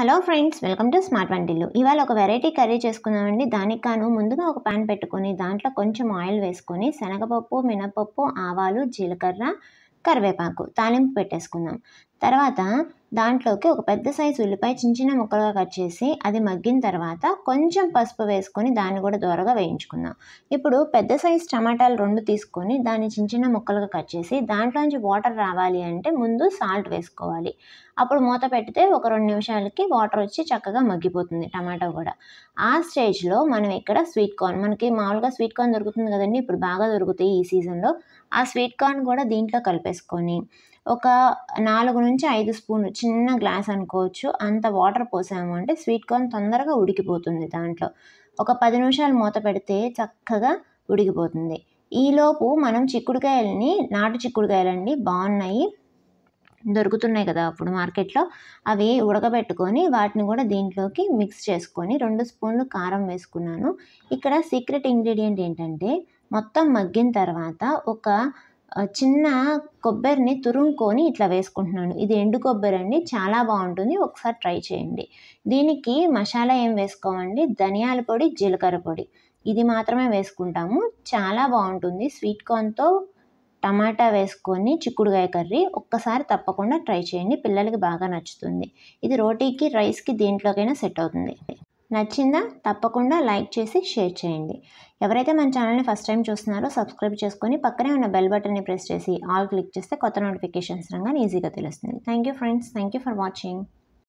hello friends welcome to smart వంటిల్లు ఇవాళ ఒక వెరైటీ కర్రీ చేసుకున్నామండి దానికి కాను ముందుగా ఒక ప్యాన్ పెట్టుకొని దాంట్లో కొంచెం ఆయిల్ వేసుకొని శనగపప్పు మినపప్పు ఆవాలు జీలకర్ర కరివేపాకు తాలింపు పెట్టేసుకుందాం తర్వాత దాంట్లోకి ఒక పెద్ద సైజు ఉల్లిపాయ చిన్న చిన్న ముక్కలుగా కట్ చేసి అది మగ్గిన తర్వాత కొంచెం పసుపు వేసుకొని దాన్ని కూడా దూరగా వేయించుకుందాం ఇప్పుడు పెద్ద సైజు టమాటాలు రెండు తీసుకొని దాన్ని చిన్న చిన్న ముక్కలుగా కట్ చేసి దాంట్లోంచి వాటర్ రావాలి అంటే ముందు సాల్ట్ వేసుకోవాలి అప్పుడు మూత పెడితే ఒక రెండు నిమిషాలకి వాటర్ వచ్చి చక్కగా మగ్గిపోతుంది టమాటో కూడా ఆ స్టేజ్లో మనం ఇక్కడ స్వీట్ కార్న్ మనకి మామూలుగా స్వీట్ కార్న్ దొరుకుతుంది కదండి ఇప్పుడు బాగా దొరుకుతాయి ఈ సీజన్లో ఆ స్వీట్ కార్న్ కూడా దీంట్లో కలిపేసుకొని ఒక నాలుగు నుంచి ఐదు స్పూన్లు చిన్న గ్లాస్ అనుకోవచ్చు అంత వాటర్ పోసాము అంటే స్వీట్ కార్న్ తొందరగా ఉడికిపోతుంది దాంట్లో ఒక పది నిమిషాలు మూత పెడితే చక్కగా ఉడికిపోతుంది ఈలోపు మనం చిక్కుడుకాయలని నాటు చిక్కుడుకాయలండి బాగున్నాయి దొరుకుతున్నాయి కదా అప్పుడు మార్కెట్లో అవి ఉడకబెట్టుకొని వాటిని కూడా దీంట్లోకి మిక్స్ చేసుకొని రెండు స్పూన్లు కారం వేసుకున్నాను ఇక్కడ సీక్రెట్ ఇంగ్రీడియంట్ ఏంటంటే మొత్తం మగ్గిన తర్వాత ఒక చిన్న కొబ్బరిని తురుముకొని ఇట్లా వేసుకుంటున్నాను ఇది ఎండు కొబ్బరి అండి చాలా బాగుంటుంది ఒకసారి ట్రై చేయండి దీనికి మసాలా ఏం వేసుకోమండి ధనియాల పొడి జీలకర్ర పొడి ఇది మాత్రమే వేసుకుంటాము చాలా బాగుంటుంది స్వీట్ కార్న్తో టమాటా వేసుకొని చిక్కుడుగాయ కర్రీ ఒక్కసారి తప్పకుండా ట్రై చేయండి పిల్లలకి బాగా నచ్చుతుంది ఇది రోటీకి రైస్కి దీంట్లోకైనా సెట్ అవుతుంది నచ్చిందా తప్పకుండా లైక్ చేసి షేర్ చేయండి ఎవరైతే మన ఛానల్ని ఫస్ట్ టైం చూస్తున్నారో సబ్స్క్రైబ్ చేసుకొని పక్కనే ఉన్న బెల్ బటన్ని ప్రెస్ చేసి ఆల్ క్లిక్ చేస్తే కొత్త నోటిఫికేషన్స్ రంగానే ఈజీగా తెలుస్తుంది thank you friends thank you for watching